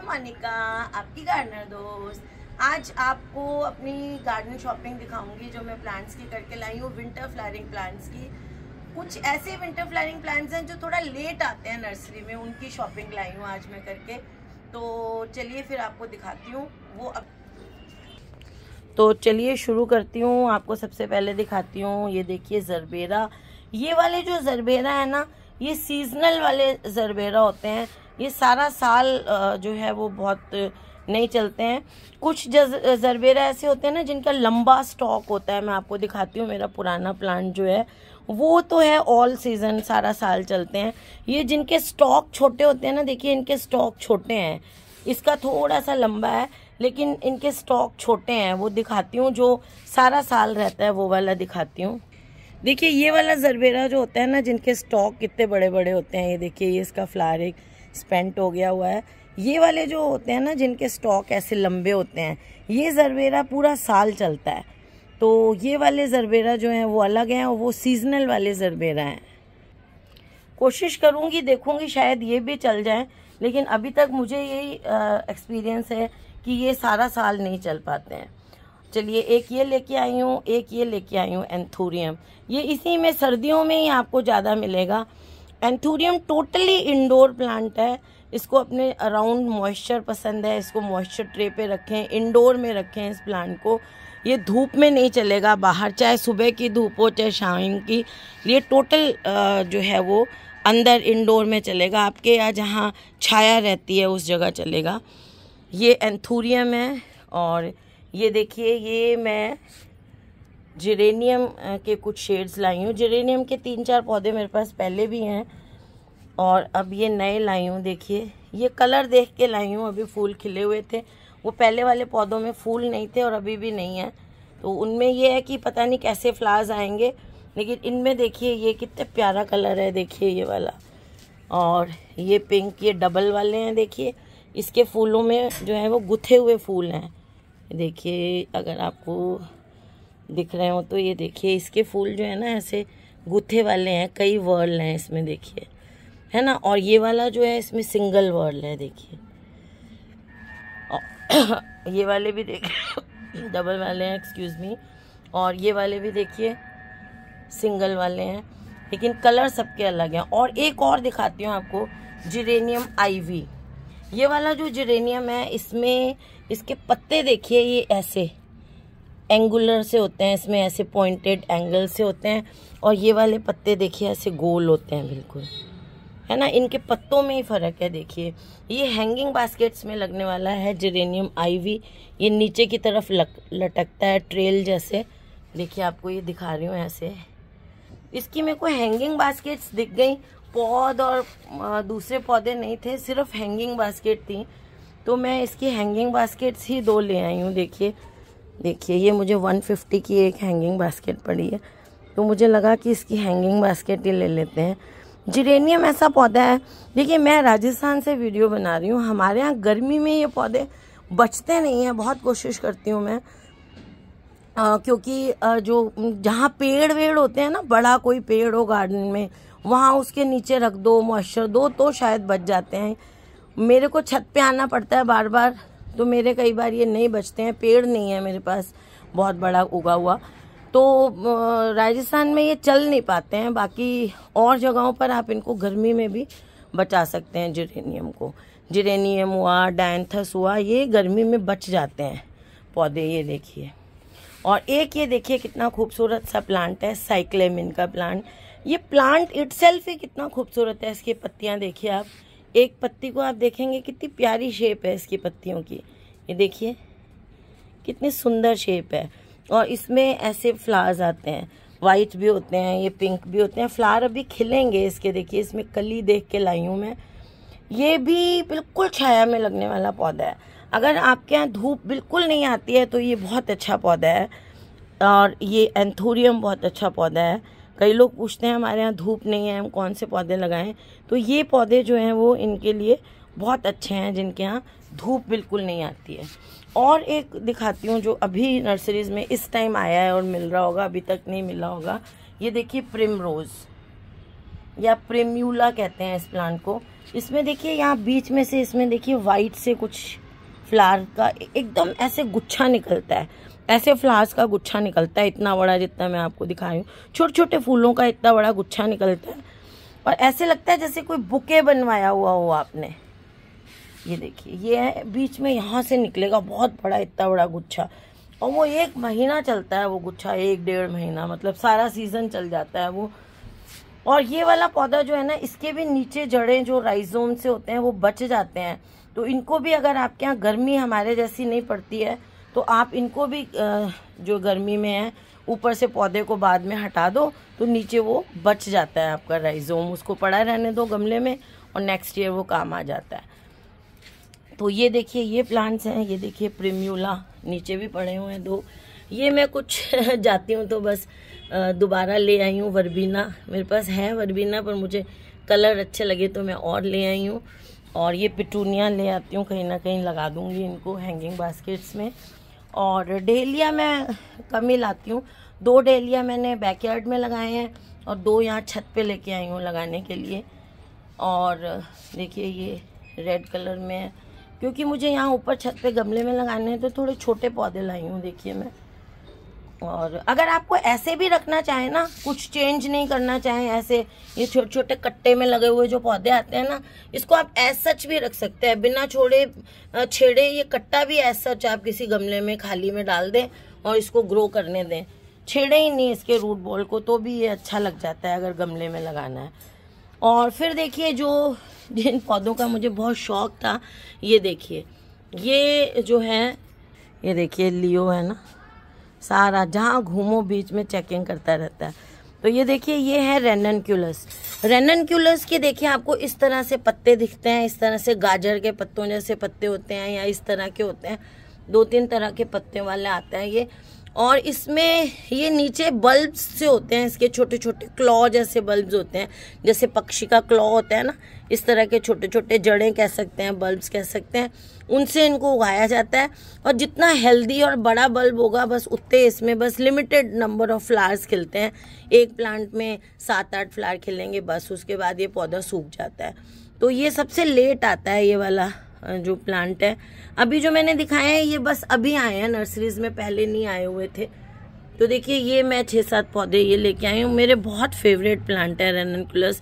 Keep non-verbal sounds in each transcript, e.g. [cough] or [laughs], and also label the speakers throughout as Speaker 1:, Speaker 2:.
Speaker 1: तो मानिका आपकी गार्डनर दोस्त आज आपको अपनी गार्डन शॉपिंग दिखाऊंगी जो मैं प्लांट्स की करके लाई हूँ विंटर फ्लारिंग प्लांट्स की कुछ ऐसे विंटर फ्लारिंग प्लांट्स हैं जो थोड़ा लेट आते हैं नर्सरी में उनकी शॉपिंग लाई हूँ आज मैं करके तो चलिए फिर आपको दिखाती हूँ वो अब तो चलिए शुरू करती हूँ आपको सबसे पहले दिखाती हूँ ये देखिए जरबेरा ये वाले जो जरबेरा है ना ये सीजनल वाले जरबेरा होते हैं ये सारा साल जो है वो बहुत नहीं चलते हैं कुछ जरबेरा ऐसे होते हैं ना जिनका लंबा स्टॉक होता है मैं आपको दिखाती हूँ मेरा पुराना प्लांट जो है वो तो है ऑल सीज़न सारा साल चलते हैं ये जिनके स्टॉक छोटे होते हैं ना देखिए इनके स्टॉक छोटे हैं इसका थोड़ा सा लंबा है लेकिन इनके स्टॉक छोटे हैं वो दिखाती हूँ जो सारा साल रहता है वो वाला दिखाती हूँ देखिए ये वाला जरबेरा जो होता है ना जिनके स्टॉक कितने बड़े बड़े होते हैं ये देखिए ये इसका फ्लार एक स्पेंट हो गया हुआ है ये वाले जो होते हैं ना जिनके स्टॉक ऐसे लंबे होते हैं ये जरबेरा पूरा साल चलता है तो ये वाले जरबेरा जो हैं वो अलग हैं और वो सीजनल वाले जरबेरा हैं कोशिश करूँगी देखूँगी शायद ये भी चल जाए लेकिन अभी तक मुझे यही एक्सपीरियंस है कि ये सारा साल नहीं चल पाते हैं चलिए एक ये लेके आई हूँ एक ये लेके आई हूँ एंथोरियम ये इसी में सर्दियों में ही आपको ज़्यादा मिलेगा एंथोरियम टोटली इंडोर प्लांट है इसको अपने अराउंड मॉइस्चर पसंद है इसको मॉइस्चर ट्रे पे रखें इंडोर में रखें इस प्लांट को ये धूप में नहीं चलेगा बाहर चाहे सुबह की धूप हो चाहे शाम की ये टोटल जो है वो अंदर इंडोर में चलेगा आपके या जहाँ छाया रहती है उस जगह चलेगा ये एंथोरियम है और ये देखिए ये मैं जेरेनियम के कुछ शेड्स लाई हूँ जेरेनियम के तीन चार पौधे मेरे पास पहले भी हैं और अब ये नए लाई हूँ देखिए ये कलर देख के लाई हूँ अभी फूल खिले हुए थे वो पहले वाले पौधों में फूल नहीं थे और अभी भी नहीं है तो उनमें ये है कि पता नहीं कैसे फ्लावर्स आएंगे लेकिन इनमें देखिए ये कितने प्यारा कलर है देखिए ये वाला और ये पिंक ये डबल वाले हैं देखिए इसके फूलों में जो है वो गुथे हुए फूल हैं देखिए अगर आपको दिख रहे हो तो ये देखिए इसके फूल जो है ना ऐसे गुत्थे वाले हैं कई वर्ल हैं इसमें देखिए है ना और ये वाला जो है इसमें सिंगल वर्ल है देखिए [coughs] ये वाले भी देखिए [coughs] डबल वाले हैं एक्सक्यूज़ मी और ये वाले भी देखिए सिंगल वाले हैं लेकिन कलर सबके अलग हैं और एक और दिखाती हूँ आपको जिरेनियम आईवी ये वाला जो जेरेनियम है इसमें इसके पत्ते देखिए ये ऐसे एंगुलर से होते हैं इसमें ऐसे पॉइंटेड एंगल से होते हैं और ये वाले पत्ते देखिए ऐसे गोल होते हैं बिल्कुल है ना इनके पत्तों में ही फ़र्क है देखिए ये हैंगिंग बास्केट्स में लगने वाला है जेरेनियम आईवी ये नीचे की तरफ लक, लटकता है ट्रेल जैसे देखिए आपको ये दिखा रही हूँ ऐसे इसकी मेरे को हैंगिंग बास्केट्स दिख गई पौध और दूसरे पौधे नहीं थे सिर्फ हैंगिंग बास्केट थी तो मैं इसकी हैंगिंग बास्केट्स ही दो ले आई हूँ देखिए देखिए ये मुझे 150 की एक हैंगिंग बास्केट पड़ी है तो मुझे लगा कि इसकी हैंगिंग बास्केट ही ले लेते हैं जिरेनियम ऐसा पौधा है देखिए मैं राजस्थान से वीडियो बना रही हूँ हमारे यहाँ गर्मी में ये पौधे बचते नहीं हैं बहुत कोशिश करती हूँ मैं आ, क्योंकि आ, जो जहाँ पेड़ वेड़ होते हैं ना बड़ा कोई पेड़ हो गार्डन में वहाँ उसके नीचे रख दो मॉइस्चर दो तो शायद बच जाते हैं मेरे को छत पे आना पड़ता है बार बार तो मेरे कई बार ये नहीं बचते हैं पेड़ नहीं है मेरे पास बहुत बड़ा उगा हुआ तो राजस्थान में ये चल नहीं पाते हैं बाकी और जगहों पर आप इनको गर्मी में भी बचा सकते हैं जिरेनियम को जिरेनियम हुआ डायंथस हुआ ये गर्मी में बच जाते हैं पौधे ये देखिए और एक ये देखिए कितना खूबसूरत सा प्लांट है साइक्लेमिन का प्लांट ये प्लांट इट ही कितना खूबसूरत है इसकी पत्तियाँ देखिए आप एक पत्ती को आप देखेंगे कितनी प्यारी शेप है इसकी पत्तियों की ये देखिए कितनी सुंदर शेप है और इसमें ऐसे फ्लावर्स आते हैं वाइट भी होते हैं ये पिंक भी होते हैं फ्लावर अभी खिलेंगे इसके देखिए इसमें कली देख के लाई हूँ मैं ये भी बिल्कुल छाया में लगने वाला पौधा है अगर आपके यहाँ धूप बिल्कुल नहीं आती है तो ये बहुत अच्छा पौधा है और ये एंथोरियम बहुत अच्छा पौधा है कई लोग पूछते हैं हमारे यहाँ धूप नहीं है हम कौन से पौधे लगाएं तो ये पौधे जो हैं वो इनके लिए बहुत अच्छे हैं जिनके यहाँ धूप बिल्कुल नहीं आती है और एक दिखाती हूँ जो अभी नर्सरीज़ में इस टाइम आया है और मिल रहा होगा अभी तक नहीं मिला होगा ये देखिए प्रिम या प्रेम्यूला कहते हैं इस प्लांट को इसमें देखिए यहाँ बीच में से इसमें देखिए वाइट से कुछ फ्लावर का एकदम ऐसे गुच्छा निकलता है ऐसे फ्लावर्स का गुच्छा निकलता है इतना बड़ा जितना मैं आपको दिखा रही हूँ छोटे छोटे फूलों का इतना बड़ा गुच्छा निकलता है और ऐसे लगता है जैसे कोई बुके बनवाया हुआ हो आपने ये देखिए ये है बीच में यहाँ से निकलेगा बहुत बड़ा इतना बड़ा गुच्छा और वो एक महीना चलता है वो गुच्छा एक डेढ़ महीना मतलब सारा सीज़न चल जाता है वो और ये वाला पौधा जो है ना इसके भी नीचे जड़ें जो राइजोम से होते हैं वो बच जाते हैं तो इनको भी अगर आपके यहाँ गर्मी हमारे जैसी नहीं पड़ती है तो आप इनको भी जो गर्मी में है ऊपर से पौधे को बाद में हटा दो तो नीचे वो बच जाता है आपका राइजोम उसको पड़ा रहने दो गमले में और नेक्स्ट ईयर वो काम आ जाता है तो ये देखिए ये प्लांट्स हैं ये देखिए प्रेम्यूला नीचे भी पड़े हुए हैं दो ये मैं कुछ [laughs] जाती हूँ तो बस दोबारा ले आई हूँ वर्बीना मेरे पास है वर्बीना पर मुझे कलर अच्छे लगे तो मैं और ले आई हूँ और ये पिटूनिया ले आती हूँ कहीं ना कहीं लगा दूँगी इनको हैंगिंग बास्केट्स में और डेलिया मैं कम ही लाती हूँ दो डेलिया मैंने बैकयार्ड में लगाए हैं और दो यहाँ छत पे लेके आई हूँ लगाने के लिए और देखिए ये रेड कलर में है क्योंकि मुझे यहाँ ऊपर छत पे गमले में लगाने हैं तो थोड़े छोटे पौधे लाई हूँ देखिए मैं और अगर आपको ऐसे भी रखना चाहे ना कुछ चेंज नहीं करना चाहे ऐसे ये छोटे छोटे कट्टे में लगे हुए जो पौधे आते हैं ना इसको आप एज सच भी रख सकते हैं बिना छोड़े छेड़े ये कट्टा भी एज सच आप किसी गमले में खाली में डाल दें और इसको ग्रो करने दें छेड़े ही नहीं इसके रूट बॉल को तो भी ये अच्छा लग जाता है अगर गमले में लगाना है और फिर देखिए जो जिन पौधों का मुझे बहुत शौक था ये देखिए ये जो है ये देखिए लियो है ना सारा जहाँ घूमो बीच में चेकिंग करता रहता है तो ये देखिए ये है रेननक्यूलस रेननक्यूलस के देखिए आपको इस तरह से पत्ते दिखते हैं इस तरह से गाजर के पत्तों जैसे पत्ते होते हैं या इस तरह के होते हैं दो तीन तरह के पत्ते वाले आते हैं ये और इसमें ये नीचे बल्ब से होते हैं इसके छोटे छोटे क्लॉ जैसे बल्ब्स होते हैं जैसे पक्षी का क्लॉ होता है ना इस तरह के छोटे छोटे जड़ें कह सकते हैं बल्ब्स कह सकते हैं उनसे इनको उगाया जाता है और जितना हेल्दी और बड़ा बल्ब होगा बस उतने इसमें बस लिमिटेड नंबर ऑफ फ्लावर्स खिलते हैं एक प्लांट में सात आठ फ्लावर खिलेंगे बस उसके बाद ये पौधा सूख जाता है तो ये सबसे लेट आता है ये वाला जो प्लांट है अभी जो मैंने दिखाया है ये बस अभी आए हैं नर्सरीज में पहले नहीं आए हुए थे तो देखिए ये मैं छः सात पौधे ये लेके आई हूँ मेरे बहुत फेवरेट प्लांट है रेनकुलस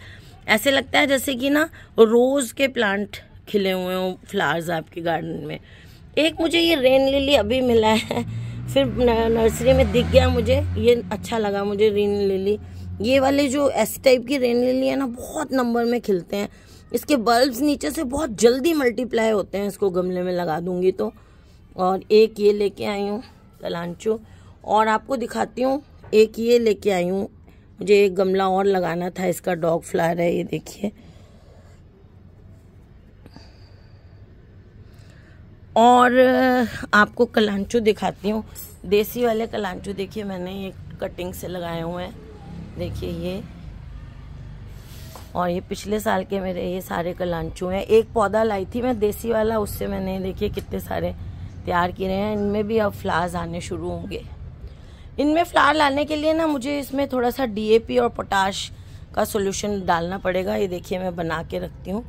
Speaker 1: ऐसे लगता है जैसे कि ना रोज़ के प्लांट खिले हुए हों फ्लावर्स आपके गार्डन में एक मुझे ये रेन लिली अभी मिला है फिर नर्सरी में दिख गया मुझे ये अच्छा लगा मुझे रेन लिली ये वाले जो एस टाइप की रेन लिली है ना बहुत नंबर में खिलते हैं इसके बल्ब्स नीचे से बहुत जल्दी मल्टीप्लाई होते हैं इसको गमले में लगा दूंगी तो और एक ये लेके आई हूँ कलांचो और आपको दिखाती हूँ एक ये लेके आई हूँ मुझे एक गमला और लगाना था इसका डॉग फ्लावर है ये देखिए और आपको कलांचू दिखाती हूँ देसी वाले कलांचू देखिए मैंने ये कटिंग से लगाए हुए हैं देखिए ये और ये पिछले साल के मेरे ये सारे कलांचू हैं एक पौधा लाई थी मैं देसी वाला उससे मैंने देखिए कितने सारे तैयार किए हैं इनमें भी अब फ्लावर्स आने शुरू होंगे इनमें फ्लावर लाने के लिए ना मुझे इसमें थोड़ा सा डी और पोटाश का सोल्यूशन डालना पड़ेगा ये देखिए मैं बना के रखती हूँ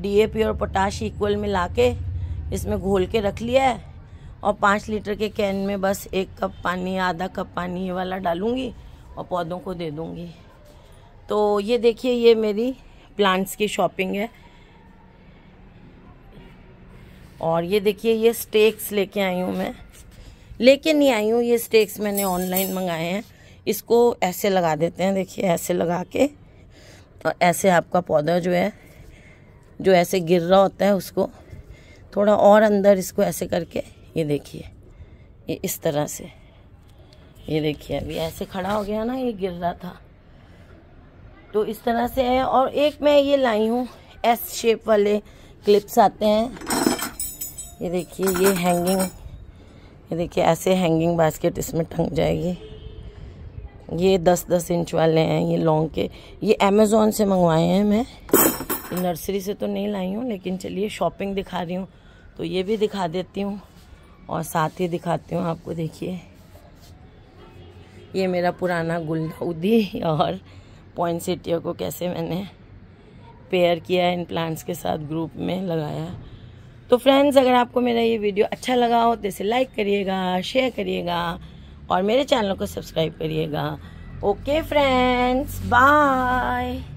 Speaker 1: डी और पोटाश इक्वल में के इसमें घोल के रख लिया है और पाँच लीटर के कैन में बस एक कप पानी आधा कप पानी ये वाला डालूँगी और पौधों को दे दूँगी तो ये देखिए ये मेरी प्लांट्स की शॉपिंग है और ये देखिए ये स्टेक्स लेके आई हूँ मैं लेके नहीं आई हूँ ये स्टेक्स मैंने ऑनलाइन मंगाए हैं इसको ऐसे लगा देते हैं देखिए ऐसे लगा के तो ऐसे आपका पौधा जो है जो ऐसे गिर रहा होता है उसको थोड़ा और अंदर इसको ऐसे करके ये देखिए ये इस तरह से ये देखिए अभी ऐसे खड़ा हो गया ना ये गिर रहा था तो इस तरह से है और एक मैं ये लाई हूँ एस शेप वाले क्लिप्स आते हैं ये देखिए ये हैंगिंग ये देखिए ऐसे हैंगिंग बास्केट इसमें टंग जाएगी ये दस दस इंच वाले हैं ये लॉन्ग के ये अमेज़ोन से मंगवाए हैं मैं नर्सरी से तो नहीं लाई हूँ लेकिन चलिए शॉपिंग दिखा रही हूँ तो ये भी दिखा देती हूँ और साथ ही दिखाती हूँ आपको देखिए ये मेरा पुराना गुलदाउदी और पॉइंट सीटियों को कैसे मैंने पेयर किया है इन प्लांट्स के साथ ग्रुप में लगाया तो फ्रेंड्स अगर आपको मेरा ये वीडियो अच्छा लगा हो तो इसे लाइक करिएगा शेयर करिएगा और मेरे चैनल को सब्सक्राइब करिएगा ओके फ्रेंड्स बाय